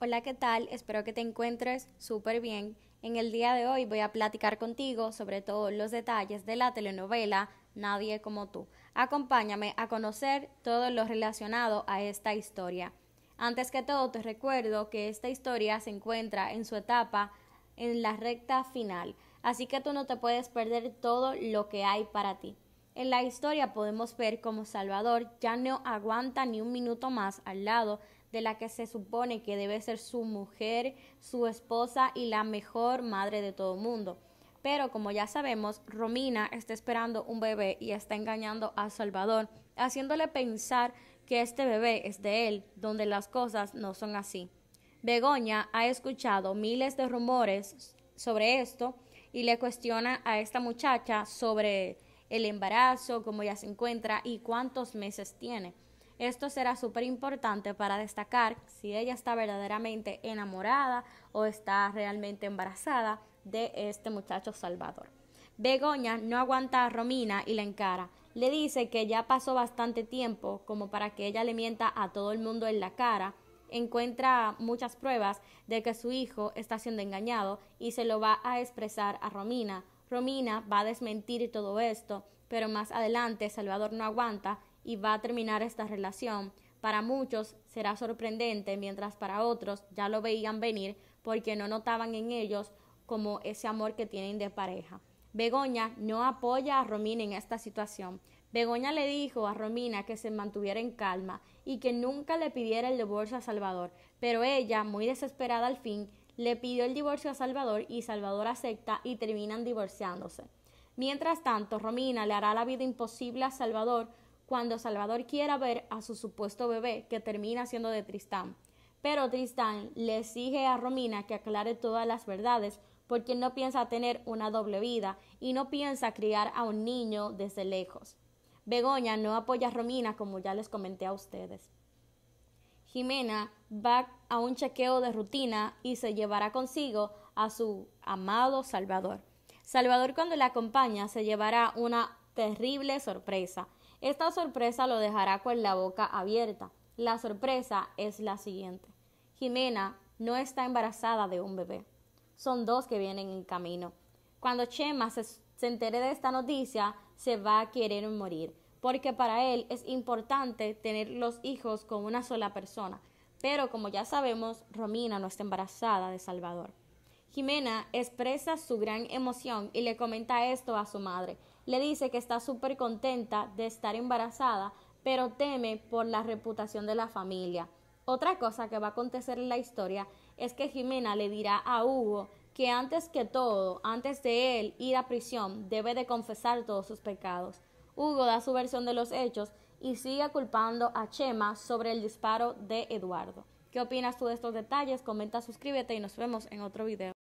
Hola, ¿qué tal? Espero que te encuentres súper bien. En el día de hoy voy a platicar contigo sobre todos los detalles de la telenovela Nadie como tú. Acompáñame a conocer todo lo relacionado a esta historia. Antes que todo, te recuerdo que esta historia se encuentra en su etapa en la recta final, así que tú no te puedes perder todo lo que hay para ti. En la historia podemos ver cómo Salvador ya no aguanta ni un minuto más al lado de la que se supone que debe ser su mujer, su esposa y la mejor madre de todo el mundo. Pero como ya sabemos, Romina está esperando un bebé y está engañando a Salvador, haciéndole pensar que este bebé es de él, donde las cosas no son así. Begoña ha escuchado miles de rumores sobre esto y le cuestiona a esta muchacha sobre el embarazo, cómo ya se encuentra y cuántos meses tiene. Esto será súper importante para destacar si ella está verdaderamente enamorada o está realmente embarazada de este muchacho Salvador. Begoña no aguanta a Romina y la encara. Le dice que ya pasó bastante tiempo como para que ella le mienta a todo el mundo en la cara. Encuentra muchas pruebas de que su hijo está siendo engañado y se lo va a expresar a Romina. Romina va a desmentir todo esto, pero más adelante Salvador no aguanta y va a terminar esta relación. Para muchos será sorprendente, mientras para otros ya lo veían venir porque no notaban en ellos como ese amor que tienen de pareja. Begoña no apoya a Romina en esta situación. Begoña le dijo a Romina que se mantuviera en calma y que nunca le pidiera el divorcio a Salvador, pero ella, muy desesperada al fin, le pidió el divorcio a Salvador y Salvador acepta y terminan divorciándose. Mientras tanto, Romina le hará la vida imposible a Salvador cuando Salvador quiera ver a su supuesto bebé, que termina siendo de Tristán. Pero Tristán le exige a Romina que aclare todas las verdades, porque no piensa tener una doble vida y no piensa criar a un niño desde lejos. Begoña no apoya a Romina, como ya les comenté a ustedes. Jimena va a un chequeo de rutina y se llevará consigo a su amado Salvador. Salvador cuando la acompaña se llevará una terrible sorpresa. Esta sorpresa lo dejará con la boca abierta. La sorpresa es la siguiente. Jimena no está embarazada de un bebé. Son dos que vienen en camino. Cuando Chema se, entere de esta noticia, se va a querer morir, porque para él es importante tener los hijos con una sola persona. Pero como ya sabemos, Romina no está embarazada de Salvador. Jimena expresa su gran emoción y le comenta esto a su madre, le dice que está súper contenta de estar embarazada, pero teme por la reputación de la familia. Otra cosa que va a acontecer en la historia es que Jimena le dirá a Hugo que antes que todo, antes de él ir a prisión, debe de confesar todos sus pecados. Hugo da su versión de los hechos y sigue culpando a Chema sobre el disparo de Eduardo. ¿Qué opinas tú de estos detalles? Comenta, suscríbete y nos vemos en otro video.